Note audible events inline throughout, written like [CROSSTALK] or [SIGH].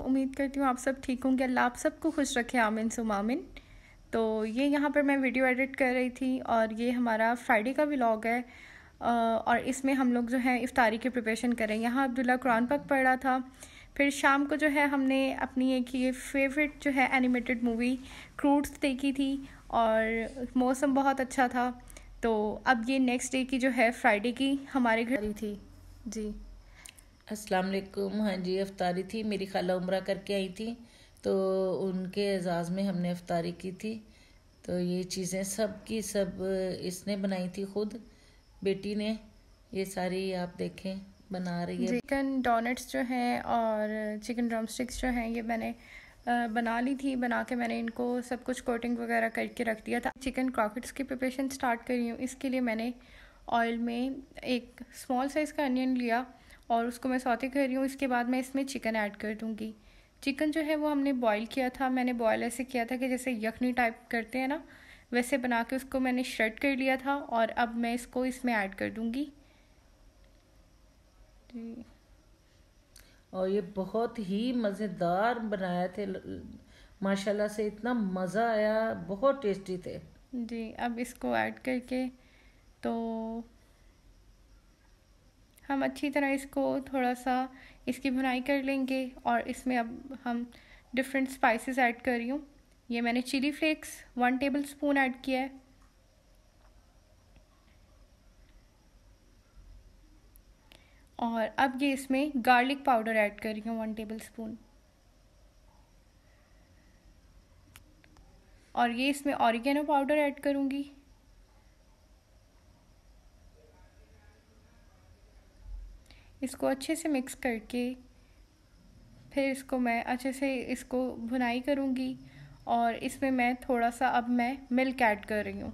उम्मीद करती हूँ आप सब ठीक होंगे अल्लाह आप सबको खुश रखे आमिन सुमामिन तो ये यहाँ पर मैं वीडियो एडिट कर रही थी और ये हमारा फ्राइडे का व्लॉग है और इसमें हम लोग जो है इफ़ारी की प्रिपरेशन करें यहाँ अब्दुल्ला कुरान पक पढ़ रहा था फिर शाम को जो है हमने अपनी एक ये फेवरेट जो है एनिमेटेड मूवी क्रूड्स देखी थी और मौसम बहुत अच्छा था तो अब ये नेक्स्ट डे की जो है फ्राइडे की हमारे घर थी जी अस्सलाम वालेकुम हाँ जी अफ्तारी थी मेरी खाला उम्र करके आई थी तो उनके एजाज़ में हमने अफ्तारी की थी तो ये चीज़ें सब की सब इसने बनाई थी खुद बेटी ने ये सारी आप देखें बना रही है चिकन डोनट्स जो हैं और चिकन ड्रमस्टिक्स जो हैं ये मैंने बना ली थी बना के मैंने इनको सब कुछ कोटिंग वगैरह करके रख दिया था चिकन क्रॉकेट्स की प्रिपरेशन स्टार्ट करी हूँ इसके लिए मैंने ऑयल में एक स्मॉल साइज़ का अनियन लिया और उसको मैं सौते कर रही हूँ इसके बाद मैं इसमें चिकन ऐड कर दूँगी चिकन जो है वो हमने बॉईल किया था मैंने बॉयल ऐसे किया था कि जैसे यखनी टाइप करते हैं ना वैसे बना के उसको मैंने श्रेड कर लिया था और अब मैं इसको इसमें ऐड कर दूँगी और ये बहुत ही मज़ेदार बनाए थे माशाल्लाह से इतना मज़ा आया बहुत टेस्टी थे जी अब इसको ऐड करके तो हम अच्छी तरह इसको थोड़ा सा इसकी भुनाई कर लेंगे और इसमें अब हम डिफरेंट स्पाइसेस ऐड कर रही हूँ ये मैंने chilli flakes one tablespoon add किया है और अब ये इसमें गार्लिक पाउडर ऐड कर रही हूँ वन टेबल स्पून और ये इसमें ऑरिगेनो पाउडर ऐड करूँगी इसको अच्छे से मिक्स करके फिर इसको मैं अच्छे से इसको भुनाई करूँगी और इसमें मैं थोड़ा सा अब मैं मिल्क ऐड कर रही हूँ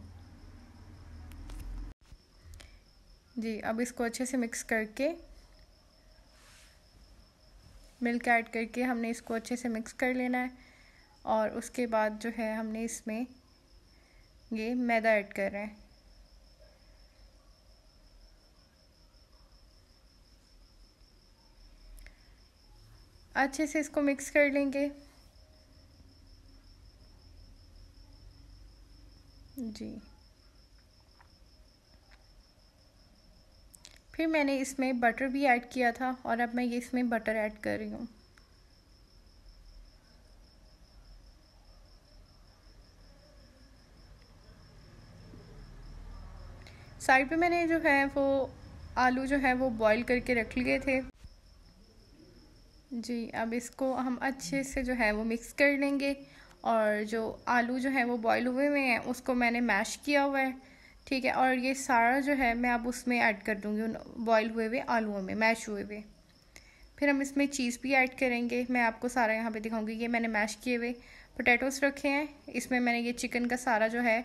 जी अब इसको अच्छे से मिक्स करके मिल्क ऐड करके हमने इसको अच्छे से मिक्स कर लेना है और उसके बाद जो है हमने इसमें ये मैदा ऐड कर रहे हैं अच्छे से इसको मिक्स कर लेंगे जी फिर मैंने इसमें बटर भी ऐड किया था और अब मैं ये इसमें बटर ऐड कर रही हूँ साइड पे मैंने जो है वो आलू जो है वो बॉईल करके रख लिए थे जी अब इसको हम अच्छे से जो है वो मिक्स कर लेंगे और जो आलू जो है वो बॉईल हुए हुए हैं उसको मैंने मैश किया हुआ है ठीक है और ये सारा जो है मैं अब उसमें ऐड कर दूँगी उन बॉयल हुए हुए आलूओं में मैश हुए हुए फिर हम इसमें चीज़ भी ऐड करेंगे मैं आपको सारा यहाँ पे दिखाऊंगी ये मैंने मैश किए हुए पोटैटोस रखे हैं इसमें मैंने ये चिकन का सारा जो है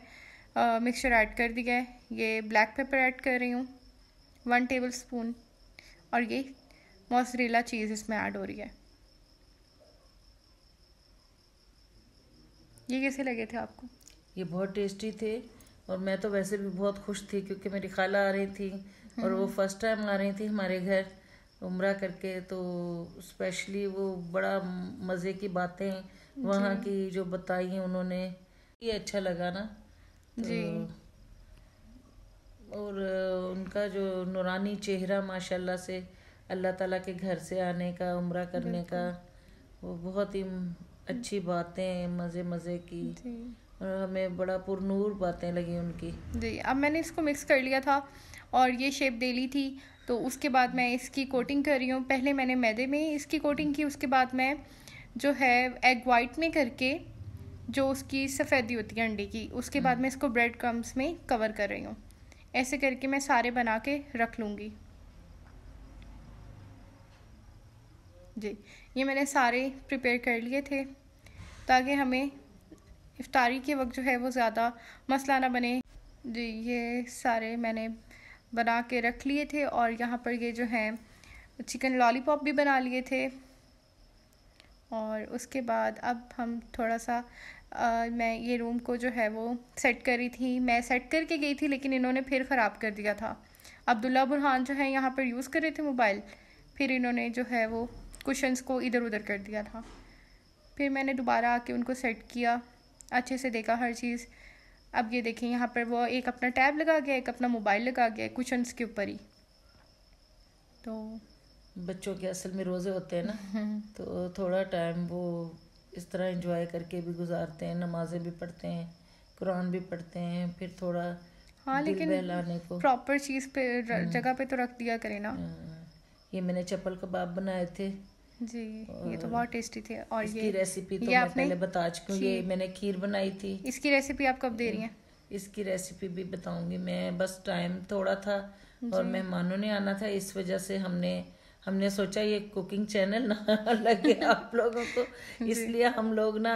मिक्सचर ऐड कर दिया है ये ब्लैक पेपर ऐड कर रही हूँ वन टेबल स्पून और ये मोसरीला चीज़ इसमें ऐड हो रही है ये कैसे लगे थे आपको ये बहुत टेस्टी थे और मैं तो वैसे भी बहुत खुश थी क्योंकि मेरी खाला आ रही थी और वो फर्स्ट टाइम हम्म। आ रही थी हमारे घर उम्र करके तो स्पेशली वो बड़ा मज़े की बातें वहाँ की जो बताई उन्होंने ये अच्छा लगा ना तो जी और उनका जो नुरानी चेहरा माशाल्लाह से अल्लाह ताला के घर से आने का उम्र करने का वो बहुत ही अच्छी बातें मज़े मज़े की और हमें बड़ा पुरनूर बातें लगी उनकी जी अब मैंने इसको मिक्स कर लिया था और ये शेप दे ली थी तो उसके बाद मैं इसकी कोटिंग कर रही हूँ पहले मैंने मैदे में इसकी कोटिंग की उसके बाद मैं जो है एग वाइट में करके जो उसकी सफ़ेदी होती है अंडे की उसके बाद हम्म। मैं इसको ब्रेड क्रम्स में कवर कर रही हूँ ऐसे करके मैं सारे बना के रख लूँगी जी ये मैंने सारे प्रिपेयर कर लिए थे ताकि हमें इफ्तारी के वक्त जो है वो ज़्यादा मसला ना बने जी ये सारे मैंने बना के रख लिए थे और यहाँ पर ये जो है चिकन लॉलीपॉप भी बना लिए थे और उसके बाद अब हम थोड़ा सा आ, मैं ये रूम को जो है वो सेट करी थी मैं सेट करके गई थी लेकिन इन्होंने फिर ख़राब कर दिया था अब्दुल्ला बुरहान जो है यहाँ पर यूज़ कर रहे थे मोबाइल फिर इन्होंने जो है वो कुशंस को इधर उधर कर दिया था फिर मैंने दोबारा आके उनको सेट किया अच्छे से देखा हर चीज़ अब ये देखें यहाँ पर वो एक अपना टैब लगा गया एक अपना मोबाइल लगा गया कुशंस के ऊपर ही तो बच्चों के असल में रोज़े होते हैं ना [LAUGHS] तो थोड़ा टाइम वो इस तरह इंजॉय करके भी गुजारते हैं नमाजें भी पढ़ते हैं कुरान भी पढ़ते हैं फिर थोड़ा हाँ लेकिन प्रॉपर चीज़ पे हम्म। जगह पे तो रख दिया करें ना हाँ, ये मैंने चप्पल कबाब बनाए थे जी ये तो बहुत टेस्टी थी और इसकी ये रेसिपी तो ये मैं पहले बता चुकी हूँ ये मैंने खीर बनाई थी इसकी रेसिपी आप कब दे रही हैं इसकी रेसिपी भी बताऊंगी मैं बस टाइम थोड़ा था और मेहमानों ने आना था इस वजह से हमने हमने सोचा ये कुकिंग चैनल ना [LAUGHS] लगे आप लोगों को [LAUGHS] इसलिए हम लोग ना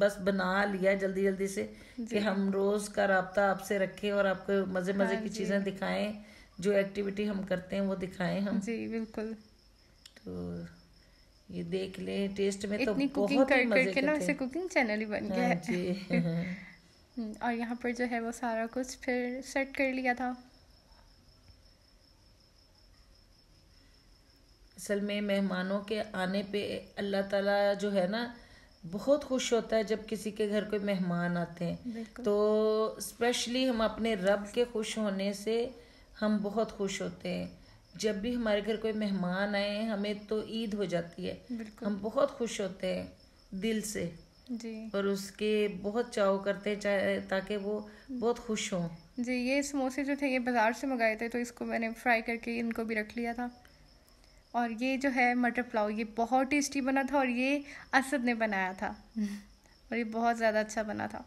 बस बना लिया जल्दी जल्दी से कि हम रोज का रबता आपसे रखें और आपको मजे मजे हाँ की चीजें दिखाएं जो एक्टिविटी हम करते हैं वो दिखाएं हम जी बिल्कुल तो ये देख ले टेस्ट में तो इतनी कुकिंग कर करके ना ऐसे कुकिंग चैनल ही बन गया हाँ है [LAUGHS] हम्म, और यहाँ पर जो है वो सारा कुछ फिर सेट कर लिया था असल में मेहमानों के आने पे अल्लाह ताला जो है ना बहुत खुश होता है जब किसी के घर कोई मेहमान आते हैं तो स्पेशली हम अपने रब के खुश होने से हम बहुत खुश होते हैं जब भी हमारे घर कोई मेहमान आए हमें तो ईद हो जाती है हम बहुत खुश होते हैं दिल से जी और उसके बहुत चाव करते चाहे ताकि वो बहुत खुश हों जी ये समोसे जो थे ये बाज़ार से मंगाए थे तो इसको मैंने फ्राई करके इनको भी रख लिया था और ये जो है मटर पुलाव ये बहुत टेस्टी बना था और ये असद ने बनाया था [LAUGHS] और ये बहुत ज़्यादा अच्छा बना था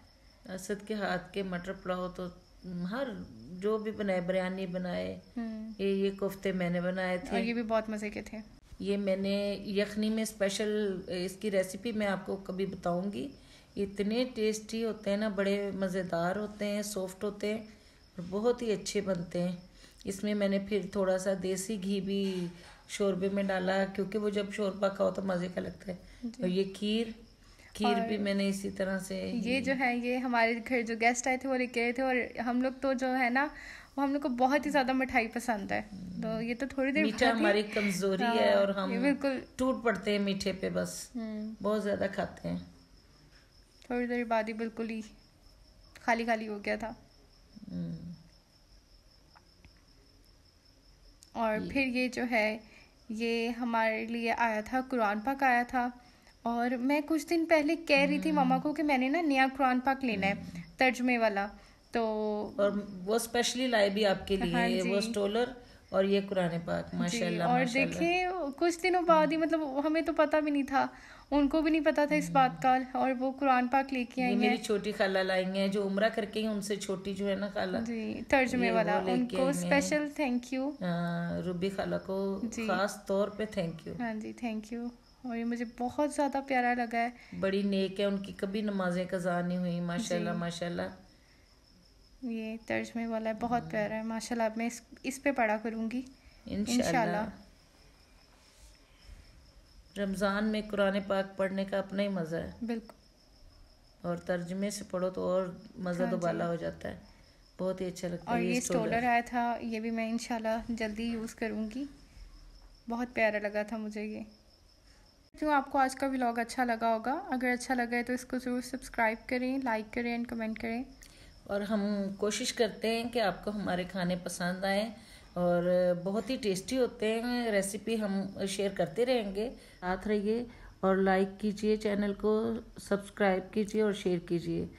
असद के हाथ के मटर पुलाव तो हर जो भी बनाए बिरयानी बनाए हम्म। ये ये कोफ्ते मैंने बनाए थे और ये भी बहुत मज़े के थे ये मैंने यखनी में स्पेशल इसकी रेसिपी मैं आपको कभी बताऊंगी इतने टेस्टी होते हैं ना बड़े मज़ेदार होते हैं सॉफ्ट होते हैं और बहुत ही अच्छे बनते हैं इसमें मैंने फिर थोड़ा सा देसी घी भी शोरबे में डाला क्योंकि वो जब शोरबा खाओ तो मज़े का लगता है और ये खीर खीर भी मैंने इसी तरह से ये जो है ये हमारे घर जो गेस्ट आए थे वो लेके आए थे और हम लोग तो जो है ना वो हम लोग को बहुत ही ज्यादा मिठाई पसंद है हम्म। तो ये तो थोड़ी देर मीठा हमारी कमजोरी है हाँ, और हम बिल्कुल टूट पड़ते हैं मीठे पे बस हम्म। बहुत ज्यादा खाते हैं थोड़ी देर बाद ही बिल्कुल ही खाली खाली हो गया था हम्म। और फिर ये जो है ये हमारे लिए आया था कुरान पाक आया था और मैं कुछ दिन पहले कह रही थी मामा को कि मैंने ना नया कुरान पाक लेना है हम्म। तर्जमे वाला तो और वो स्पेशली लाए भी आपके लिए हाँ वो स्टोलर और ये कुरान पाक माशाल्लाह और देखिए कुछ दिनों बाद ही मतलब हमें तो पता भी नहीं था उनको भी नहीं पता था इस बात का और वो कुरान पाक लेके आई मेरी छोटी खाला लाई है जो उम्र करके ही उनसे छोटी जो है ना खाला जी तर्जमे वाला उनको स्पेशल थैंक यू रूबी खाला को खास तौर पे थैंक यू हाँ जी थैंक यू और ये मुझे बहुत ज़्यादा प्यारा लगा है बड़ी नेक है उनकी कभी नमाजें कज़ा नहीं हुई माशाल्लाह माशाल्लाह ये तर्जमे वाला है बहुत हाँ। प्यारा है माशाल्लाह मैं इस इस पे पढ़ा करूँगी इंशाल्लाह रमज़ान में कुरान पाक पढ़ने का अपना ही मज़ा है बिल्कुल और तर्जमे से पढ़ो तो और मज़ा हाँ दोबाला हो जाता है बहुत ही अच्छा लगता है और ये स्टोलर आया था ये भी मैं इंशाल्लाह जल्दी यूज़ करूँगी बहुत प्यारा लगा था मुझे ये क्यों आपको आज का व्लॉग अच्छा लगा होगा अगर अच्छा लगा है तो इसको ज़रूर सब्सक्राइब करें लाइक करें एंड कमेंट करें और हम कोशिश करते हैं कि आपको हमारे खाने पसंद आए और बहुत ही टेस्टी होते हैं रेसिपी हम शेयर करते रहेंगे साथ रहिए और लाइक कीजिए चैनल को सब्सक्राइब कीजिए और शेयर कीजिए